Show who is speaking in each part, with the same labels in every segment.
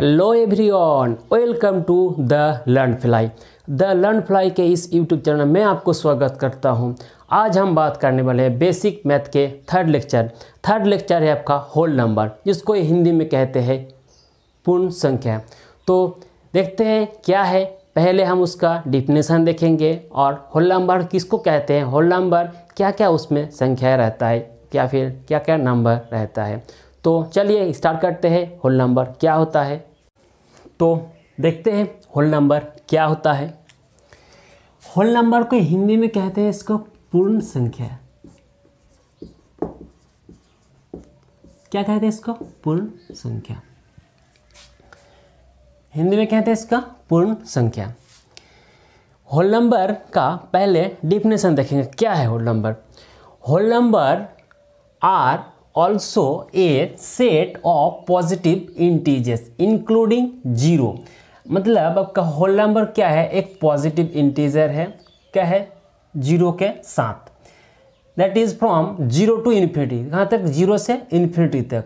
Speaker 1: Hello everyone welcome to the learn fly the learn fly के इस YouTube channel में आपको स्वागत करता हूं आज हम बात करने वाले हैं बेसिक मैथ के थर्ड लेक्चर थर्ड लेक्चर है आपका होल नंबर जिसको हिंदी में कहते हैं पूर्ण संख्या तो देखते हैं क्या है पहले हम उसका डिफिनेशन देखेंगे और होल नंबर किसको कहते हैं होल नंबर क्या क्या उसमें संख्या रहता है या फिर क्या क्या नंबर रहता है तो चलिए स्टार्ट करते हैं होल नंबर क्या होता है तो देखते हैं होल नंबर क्या होता है होल नंबर को हिंदी में कहते हैं इसको पूर्ण संख्या क्या कहते हैं इसको पूर्ण संख्या हिंदी में कहते हैं इसका पूर्ण संख्या होल नंबर का पहले डिफिनेशन देखेंगे क्या है whole number whole number are also a set of positive integers including zero मतलब आपका होल नंबर क्या है एक पॉजिटिव इंटीजर है क्या है जीरो के साथ that is from zero to infinity कहाँ तक जीरो से इन्फिनिटी तक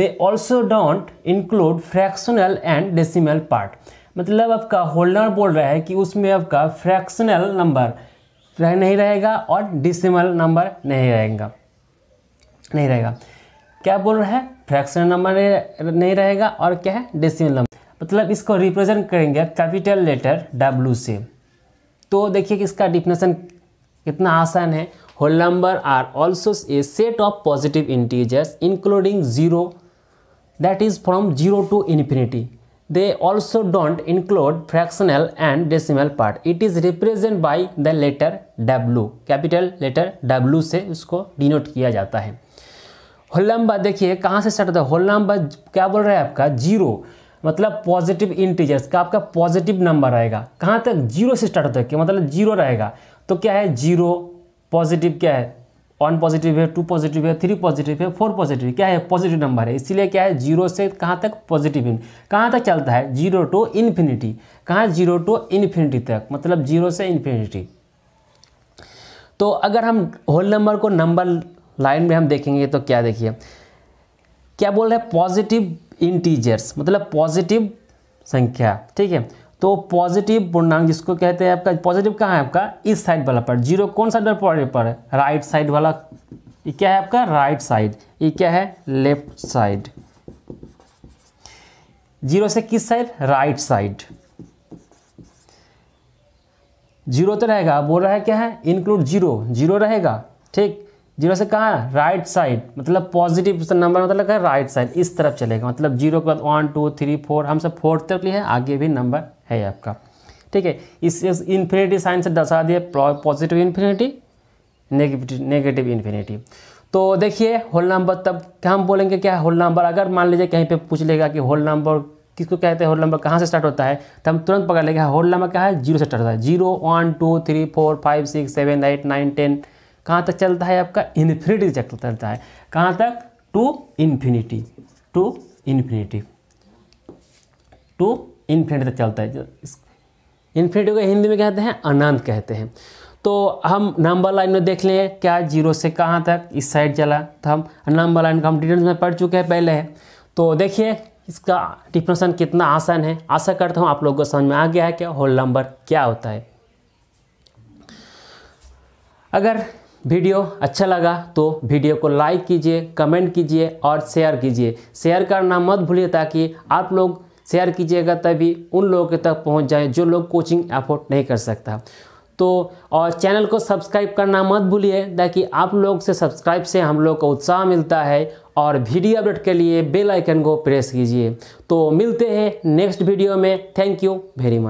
Speaker 1: they also don't include fractional and decimal part मतलब आपका नंबर बोल रहा है कि उसमें आपका फ्रैक्शनल नंबर नहीं रहेगा और डिसिमल नंबर नहीं रहेगा नहीं रहेगा क्या बोल रहा है फ्रैक्शन नंबर नहीं रहेगा और क्या है डेसिमल नंबर मतलब इसको रिप्रेजेंट करेंगे कैपिटल लेटर डब्ल्यू से तो देखिए कि इसका डिफिनेशन कितना आसान है whole number are also a set of positive integers including zero that is from zero to infinity They also don't include fractional and decimal part. It is represented by the letter W. Capital letter W से उसको denote किया जाता है whole number देखिए कहाँ से start होता है होल नंबर क्या बोल रहा है आपका जीरो मतलब पॉजिटिव इंटीजर्स का आपका पॉजिटिव नंबर रहेगा कहाँ तक जीरो से स्टार्ट होता है कि मतलब जीरो रहेगा तो क्या है जीरो पॉजिटिव क्या है वन पॉजिटिव है टू पॉजिटिव है थ्री पॉजिटिव है फोर पॉजिटिव क्या है पॉजिटिव नंबर है इसलिए क्या है जीरो से कहाँ तक पॉजिटिव इन कहाँ तक चलता है जीरो टू इन्फिनिटी कहाँ जीरो टू इन्फिनिटी तक मतलब जीरो से इन्फिनिटी तो अगर हम होल नंबर को नंबर लाइन में हम देखेंगे तो क्या देखिए क्या बोल रहे हैं पॉजिटिव इंटीजर्स मतलब पॉजिटिव संख्या ठीक है तो पॉजिटिव पूर्णांक जिसको कहते हैं आपका पॉजिटिव कहाँ है आपका इस साइड वाला पर जीरो कौन साइड पर है राइट साइड वाला ये क्या है आपका राइट साइड ये क्या है लेफ्ट साइड जीरो से किस साइड राइट साइड जीरो तो रहेगा बोल रहा है क्या है इंक्लूड जीरो जीरो रहेगा ठीक जीरो से कहाँ राइट साइड मतलब पॉजिटिव नंबर मतलब है राइट साइड इस तरफ चलेगा मतलब जीरो के बाद वन टू थ्री फोर हम सब फोर्थ तक लिए आगे भी नंबर है आपका ठीक है इस, इस इन्फिनेटी साइन से दर्शा दिए positive infinity negative negative infinity तो देखिए होल नंबर तब हम बोलेंगे क्या होल नंबर अगर मान लीजिए कहीं पर पूछ लेगा कि होल नंबर किसको कहते हैं होल नंबर कहाँ से स्टार्ट होता है तो हम तुरंत पकड़ लेंगे होल हाँ, नंबर क्या है जीरो से स्टार्ट होता है zero one two three four five six seven eight nine ten कहाँ तक चलता है आपका इन्फिनिटी तक चलता है कहाँ तक to infinity to infinity to infinity तक चलता है इन्फिनिटी को हिंदी में कहते हैं अनंत कहते हैं तो हम नंबर लाइन में देख लें क्या जीरो से कहाँ तक इस साइड चला तो हम नंबर लाइन का हम डिटेल्स में पढ़ चुके हैं पहले है तो देखिए इसका डिफिनेशन कितना आसान है आशा करता हूँ आप लोगों को समझ में आ गया है कि होल नंबर क्या होता है अगर वीडियो अच्छा लगा तो वीडियो को लाइक कीजिए कमेंट कीजिए और शेयर कीजिए शेयर करना मत भूलिए ताकि आप लोग शेयर कीजिएगा तभी उन लोगों के तक पहुंच जाए जो लोग कोचिंग अफोर्ड नहीं कर सकता तो और चैनल को सब्सक्राइब करना मत भूलिए ताकि आप लोग से सब्सक्राइब से हम लोग को उत्साह मिलता है और वीडियो अपडेट के लिए बेल आइकन को प्रेस कीजिए तो मिलते हैं नेक्स्ट वीडियो में थैंक यू वेरी मच